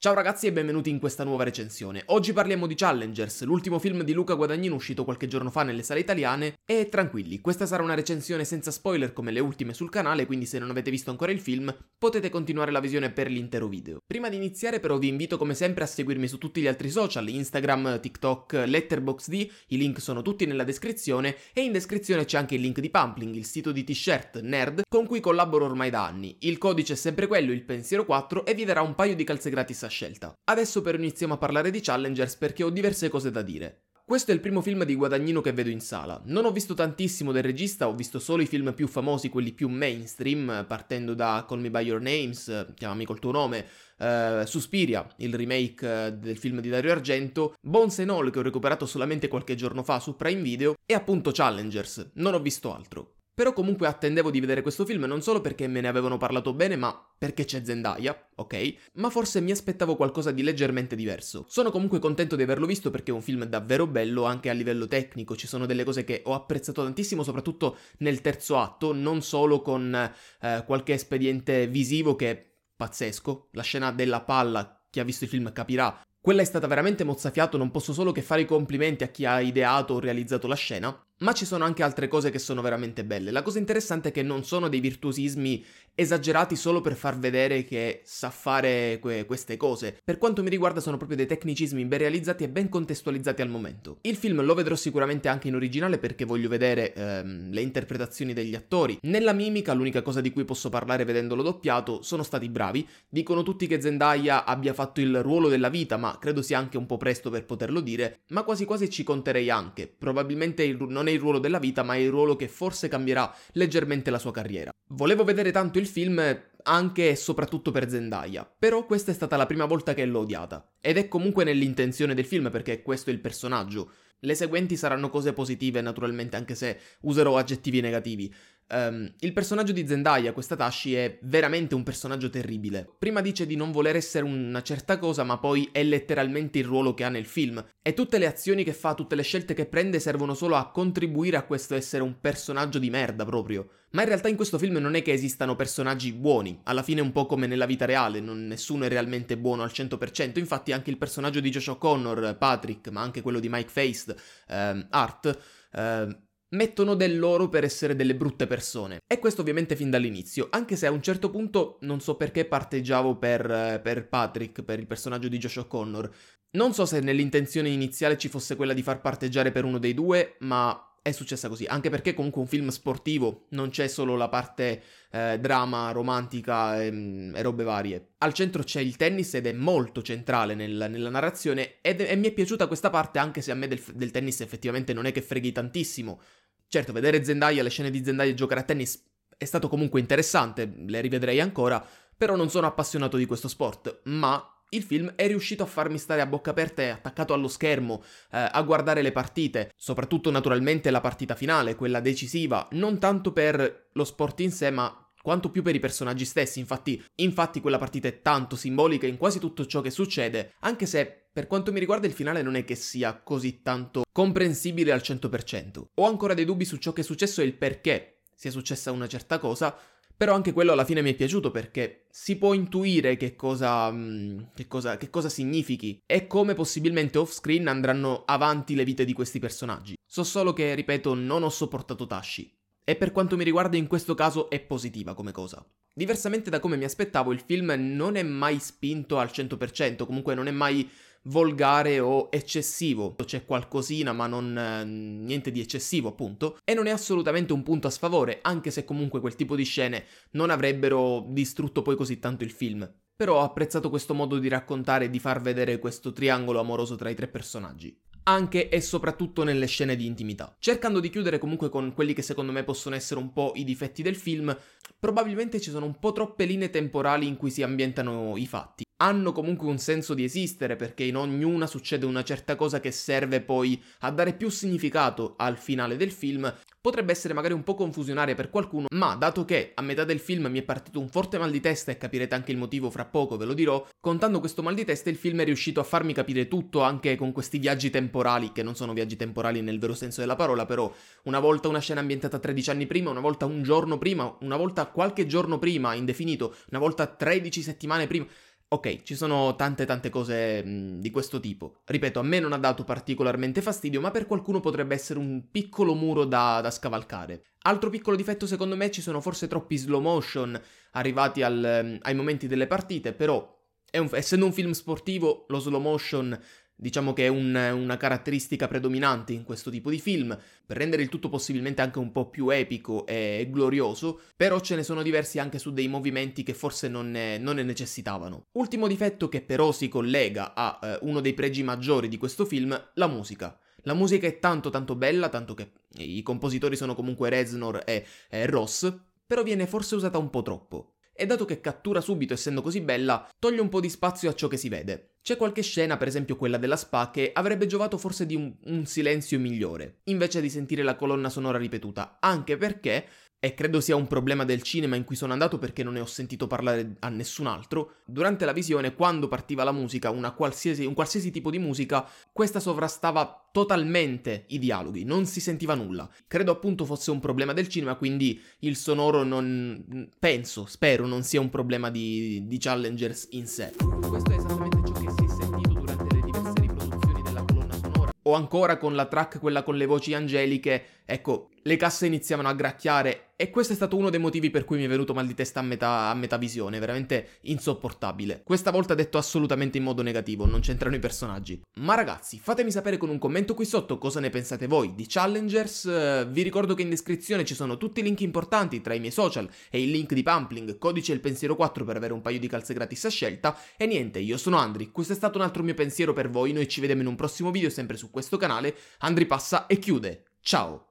Ciao ragazzi e benvenuti in questa nuova recensione. Oggi parliamo di Challengers, l'ultimo film di Luca Guadagnino uscito qualche giorno fa nelle sale italiane e tranquilli, questa sarà una recensione senza spoiler come le ultime sul canale, quindi se non avete visto ancora il film potete continuare la visione per l'intero video. Prima di iniziare però vi invito come sempre a seguirmi su tutti gli altri social, Instagram, TikTok, Letterboxd, i link sono tutti nella descrizione e in descrizione c'è anche il link di Pumpling, il sito di t-shirt nerd con cui collaboro ormai da anni. Il codice è sempre quello, il pensiero 4 e vi darà un paio di calze gratis a diversa scelta. Adesso però iniziamo a parlare di Challengers perché ho diverse cose da dire. Questo è il primo film di Guadagnino che vedo in sala. Non ho visto tantissimo del regista, ho visto solo i film più famosi, quelli più mainstream, partendo da Call Me By Your Names, Chiamami Col Tuo Nome, eh, Suspiria, il remake eh, del film di Dario Argento, Bones and All che ho recuperato solamente qualche giorno fa su Prime Video e appunto Challengers. Non ho visto altro. Però comunque attendevo di vedere questo film non solo perché me ne avevano parlato bene, ma perché c'è Zendaya, ok? Ma forse mi aspettavo qualcosa di leggermente diverso. Sono comunque contento di averlo visto perché è un film davvero bello anche a livello tecnico, ci sono delle cose che ho apprezzato tantissimo, soprattutto nel terzo atto, non solo con eh, qualche espediente visivo che è pazzesco, la scena della palla, chi ha visto il film capirà quella è stata veramente mozzafiato, non posso solo che fare i complimenti a chi ha ideato o realizzato la scena, ma ci sono anche altre cose che sono veramente belle. La cosa interessante è che non sono dei virtuosismi esagerati solo per far vedere che sa fare que- queste cose. Per quanto mi riguarda sono proprio dei tecnicismi ben realizzati e ben contestualizzati al momento. Il film lo vedrò sicuramente anche in originale perché voglio vedere ehm, le interpretazioni degli attori. Nella mimica l'unica cosa di cui posso parlare vedendolo doppiato sono stati bravi. Dicono tutti che Zendaya abbia fatto il ruolo della vita, ma credo sia anche un po' presto per poterlo dire, ma quasi quasi ci conterei anche. Probabilmente il, non è il ruolo della vita, ma è il ruolo che forse cambierà leggermente la sua carriera. Volevo vedere tanto il film anche e soprattutto per Zendaya, però questa è stata la prima volta che l'ho odiata, ed è comunque nell'intenzione del film perché questo è il personaggio. Le seguenti saranno cose positive naturalmente anche se userò aggettivi negativi, Um, il personaggio di Zendaya, questa Tashi, è veramente un personaggio terribile. Prima dice di non voler essere una certa cosa, ma poi è letteralmente il ruolo che ha nel film. E tutte le azioni che fa, tutte le scelte che prende servono solo a contribuire a questo essere un personaggio di merda proprio. Ma in realtà in questo film non è che esistano personaggi buoni, alla fine è un po' come nella vita reale, non, nessuno è realmente buono al 100%, infatti anche il personaggio di Josh O'Connor, Patrick, ma anche quello di Mike Faced, um, ehm, Art, uh, mettono del loro per essere delle brutte persone. E questo ovviamente fin dall'inizio, anche se a un certo punto non so perché parteggiavo per, per Patrick, per il personaggio di Josh O'Connor. Non so se nell'intenzione iniziale ci fosse quella di far parteggiare per uno dei due, ma è successa così, anche perché comunque un film sportivo non c'è solo la parte eh, drama, romantica e, ehm, e, robe varie. Al centro c'è il tennis ed è molto centrale nel, nella narrazione ed, e mi è piaciuta questa parte anche se a me del, del tennis effettivamente non è che freghi tantissimo. Certo, vedere Zendaya, le scene di Zendaya giocare a tennis è stato comunque interessante, le rivedrei ancora, però non sono appassionato di questo sport, ma il film è riuscito a farmi stare a bocca aperta e attaccato allo schermo, eh, a guardare le partite, soprattutto naturalmente la partita finale, quella decisiva, non tanto per lo sport in sé, ma quanto più per i personaggi stessi. Infatti, infatti quella partita è tanto simbolica in quasi tutto ciò che succede, anche se per quanto mi riguarda il finale non è che sia così tanto comprensibile al 100%. Ho ancora dei dubbi su ciò che è successo e il perché sia successa una certa cosa, però anche quello alla fine mi è piaciuto perché si può intuire che cosa, mm, che cosa, che cosa significhi e come possibilmente off-screen andranno avanti le vite di questi personaggi. So solo che, ripeto, non ho sopportato Tashi. E per quanto mi riguarda in questo caso è positiva come cosa. Diversamente da come mi aspettavo, il film non è mai spinto al 100%, comunque non è mai volgare o eccessivo. C'è qualcosina, ma non eh, niente di eccessivo, appunto. E non è assolutamente un punto a sfavore, anche se comunque quel tipo di scene non avrebbero distrutto poi così tanto il film. Però ho apprezzato questo modo di raccontare e di far vedere questo triangolo amoroso tra i tre personaggi anche e soprattutto nelle scene di intimità. Cercando di chiudere comunque con quelli che secondo me possono essere un po' i difetti del film, probabilmente ci sono un po' troppe linee temporali in cui si ambientano i fatti. Hanno comunque un senso di esistere perché in ognuna succede una certa cosa che serve poi a dare più significato al finale del film potrebbe essere magari un po' confusionaria per qualcuno, ma dato che a metà del film mi è partito un forte mal di testa e capirete anche il motivo fra poco, ve lo dirò, contando questo mal di testa il film è riuscito a farmi capire tutto anche con questi viaggi temporali, che non sono viaggi temporali nel vero senso della parola, però una volta una scena ambientata 13 anni prima, una volta un giorno prima, una volta qualche giorno prima, indefinito, una volta 13 settimane prima, Ok, ci sono tante tante cose mh, mm, di questo tipo. Ripeto, a me non ha dato particolarmente fastidio, ma per qualcuno potrebbe essere un piccolo muro da, da scavalcare. Altro piccolo difetto secondo me ci sono forse troppi slow motion arrivati al, mm, ai momenti delle partite, però un, essendo un film sportivo lo slow motion Diciamo che è un, una caratteristica predominante in questo tipo di film, per rendere il tutto possibilmente anche un po' più epico e glorioso, però ce ne sono diversi anche su dei movimenti che forse non ne, non ne necessitavano. Ultimo difetto che però si collega a eh, uno dei pregi maggiori di questo film, la musica. La musica è tanto tanto bella, tanto che i compositori sono comunque Reznor e, e Ross, però viene forse usata un po' troppo e dato che cattura subito essendo così bella, toglie un po' di spazio a ciò che si vede. C'è qualche scena, per esempio quella della spa, che avrebbe giovato forse di un, un silenzio migliore, invece di sentire la colonna sonora ripetuta, anche perché e credo sia un problema del cinema in cui sono andato perché non ne ho sentito parlare a nessun altro, durante la visione, quando partiva la musica, qualsiasi, un qualsiasi tipo di musica, questa sovrastava totalmente i dialoghi, non si sentiva nulla. Credo appunto fosse un problema del cinema, quindi il sonoro non... penso, spero, non sia un problema di, di Challengers in sé. Questo è esattamente ciò che si è sentito durante le diverse riproduzioni della colonna sonora. O ancora con la track, quella con le voci angeliche, ecco, le casse iniziavano a gracchiare e questo è stato uno dei motivi per cui mi è venuto mal di testa a metà, a metà visione, veramente insopportabile. Questa volta detto assolutamente in modo negativo, non c'entrano i personaggi. Ma ragazzi, fatemi sapere con un commento qui sotto cosa ne pensate voi di Challengers. Eh, vi ricordo che in descrizione ci sono tutti i link importanti tra i miei social e il link di Pumpling, codice il pensiero 4 per avere un paio di calze gratis a scelta. E niente, io sono Andri, questo è stato un altro mio pensiero per voi, noi ci vediamo in un prossimo video sempre su questo canale. Andri passa e chiude. Ciao!